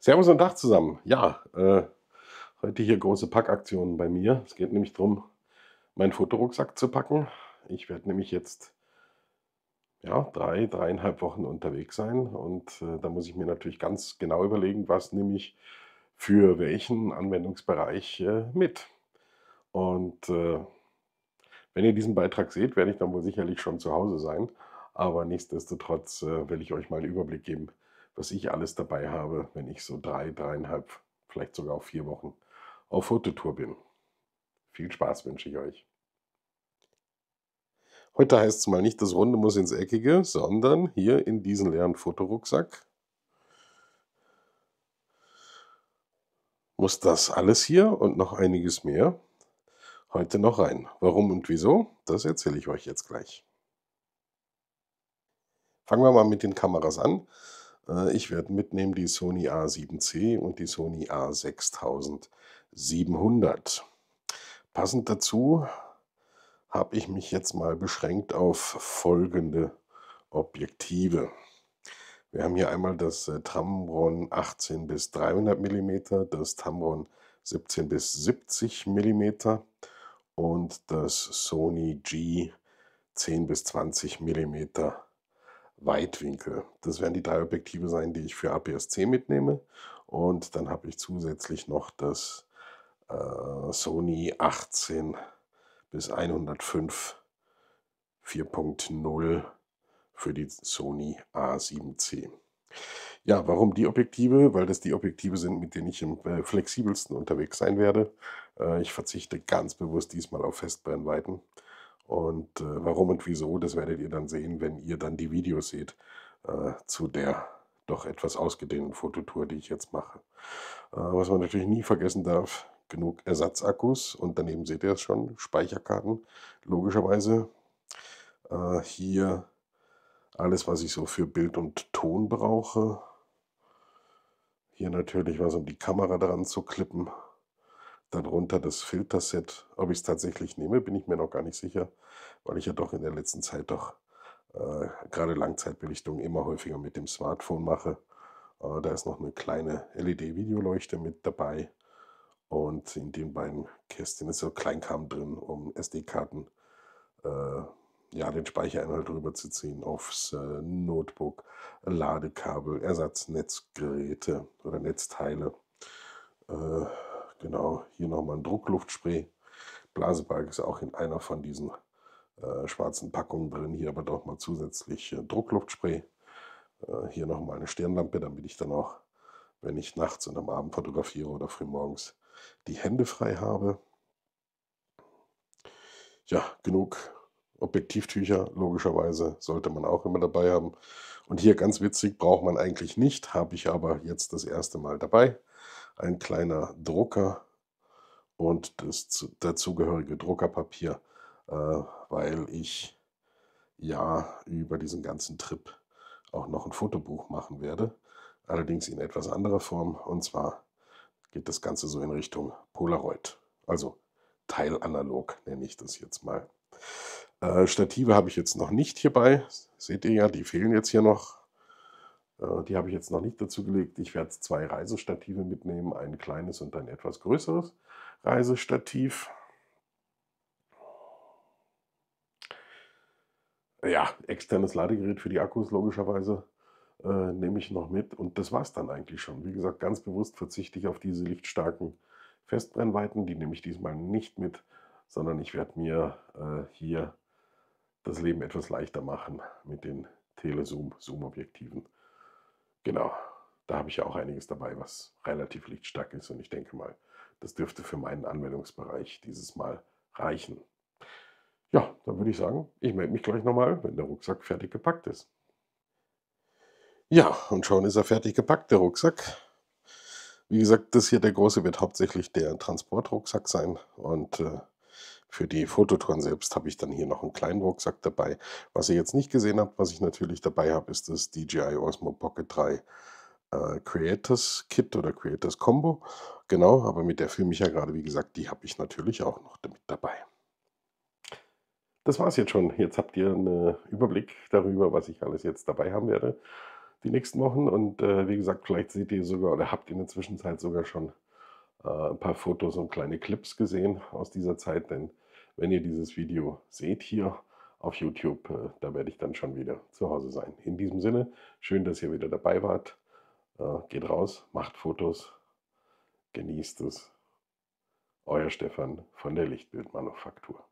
Servus und Tag zusammen. Ja, äh, heute hier große Packaktionen bei mir. Es geht nämlich darum, meinen Fotorucksack zu packen. Ich werde nämlich jetzt ja, drei, dreieinhalb Wochen unterwegs sein und äh, da muss ich mir natürlich ganz genau überlegen, was nehme ich für welchen Anwendungsbereich äh, mit. Und äh, wenn ihr diesen Beitrag seht, werde ich dann wohl sicherlich schon zu Hause sein. Aber nichtsdestotrotz äh, will ich euch mal einen Überblick geben, was ich alles dabei habe, wenn ich so drei, dreieinhalb, vielleicht sogar auch vier Wochen auf Fototour bin. Viel Spaß wünsche ich euch. Heute heißt es mal nicht, das Runde muss ins Eckige, sondern hier in diesen leeren Fotorucksack muss das alles hier und noch einiges mehr heute noch rein. Warum und wieso, das erzähle ich euch jetzt gleich. Fangen wir mal mit den Kameras an. Äh, ich werde mitnehmen die Sony A7C und die Sony A6700. Passend dazu habe ich mich jetzt mal beschränkt auf folgende Objektive. Wir haben hier einmal das äh, Tamron 18 bis 300 mm, das Tamron 17 bis 70 mm und das Sony G 10 bis 20 mm Weitwinkel. Das werden die drei Objektive sein, die ich für APS-C mitnehme. Und dann habe ich zusätzlich noch das äh, Sony 18 bis 105 4.0 für die Sony A7C. Ja, warum die Objektive? Weil das die Objektive sind, mit denen ich am äh, flexibelsten unterwegs sein werde. Äh, ich verzichte ganz bewusst diesmal auf Festbrennweiten. Und äh, warum und wieso, das werdet ihr dann sehen, wenn ihr dann die Videos seht äh, zu der doch etwas ausgedehnten Fototour, die ich jetzt mache. Äh, was man natürlich nie vergessen darf, genug Ersatzakkus und daneben seht ihr es schon, Speicherkarten, logischerweise. Äh, hier alles, was ich so für Bild und Ton brauche. Hier natürlich was, um die Kamera dran zu klippen dann runter das Filterset. Ob ich es tatsächlich nehme, bin ich mir noch gar nicht sicher, weil ich ja doch in der letzten Zeit doch äh, gerade Langzeitbelichtung immer häufiger mit dem Smartphone mache. Äh, da ist noch eine kleine LED-Videoleuchte mit dabei und in den beiden Kästchen ist so Kleinkram drin, um SD-Karten, äh, ja, den Speichereinhalt rüberzuziehen aufs äh, Notebook, Ladekabel, Ersatznetzgeräte oder Netzteile. Äh, Genau, hier nochmal ein Druckluftspray. Blasebalg ist auch in einer von diesen äh, schwarzen Packungen drin. Hier aber doch mal zusätzlich äh, Druckluftspray. Äh, hier nochmal eine Stirnlampe, damit ich dann auch, wenn ich nachts und am Abend fotografiere oder frühmorgens, die Hände frei habe. Ja, genug Objektivtücher, logischerweise, sollte man auch immer dabei haben. Und hier ganz witzig, braucht man eigentlich nicht, habe ich aber jetzt das erste Mal dabei ein kleiner Drucker und das dazugehörige Druckerpapier, äh, weil ich ja über diesen ganzen Trip auch noch ein Fotobuch machen werde. Allerdings in etwas anderer Form. Und zwar geht das Ganze so in Richtung Polaroid. Also teilanalog nenne ich das jetzt mal. Äh, Stative habe ich jetzt noch nicht hierbei. Seht ihr ja, die fehlen jetzt hier noch. Äh, die habe ich jetzt noch nicht dazu gelegt. Ich werde zwei Reisestative mitnehmen, ein kleines und ein etwas größeres Reisestativ. Ja, externes Ladegerät für die Akkus logischerweise äh, nehme ich noch mit. Und das war es dann eigentlich schon. Wie gesagt, ganz bewusst verzichte ich auf diese lichtstarken Festbrennweiten. Die nehme ich diesmal nicht mit, sondern ich werde mir äh, hier das Leben etwas leichter machen mit den Telezoom-Zoom-Objektiven. Genau, da habe ich ja auch einiges dabei, was relativ lichtstark ist und ich denke mal, das dürfte für meinen Anwendungsbereich dieses Mal reichen. Ja, dann würde ich sagen, ich melde mich gleich nochmal, wenn der Rucksack fertig gepackt ist. Ja, und schon ist er fertig gepackt, der Rucksack. Wie gesagt, das hier, der große, wird hauptsächlich der Transportrucksack sein und äh, für die Fototouren selbst habe ich dann hier noch einen kleinen Rucksack dabei. Was ihr jetzt nicht gesehen habt, was ich natürlich dabei habe, ist das DJI Osmo Pocket 3 äh, Creators Kit oder Creators Combo. Genau, aber mit der filme ich ja gerade, wie gesagt, die habe ich natürlich auch noch damit dabei. Das war es jetzt schon. Jetzt habt ihr einen äh, Überblick darüber, was ich alles jetzt dabei haben werde die nächsten Wochen. Und äh, wie gesagt, vielleicht seht ihr sogar oder habt ihr in der Zwischenzeit sogar schon äh, ein paar Fotos und kleine Clips gesehen aus dieser Zeit, denn wenn ihr dieses Video seht hier auf YouTube, äh, da werde ich dann schon wieder zu Hause sein. In diesem Sinne, schön, dass ihr wieder dabei wart. Äh, geht raus, macht Fotos, genießt es. Euer Stefan von der Lichtbildmanufaktur.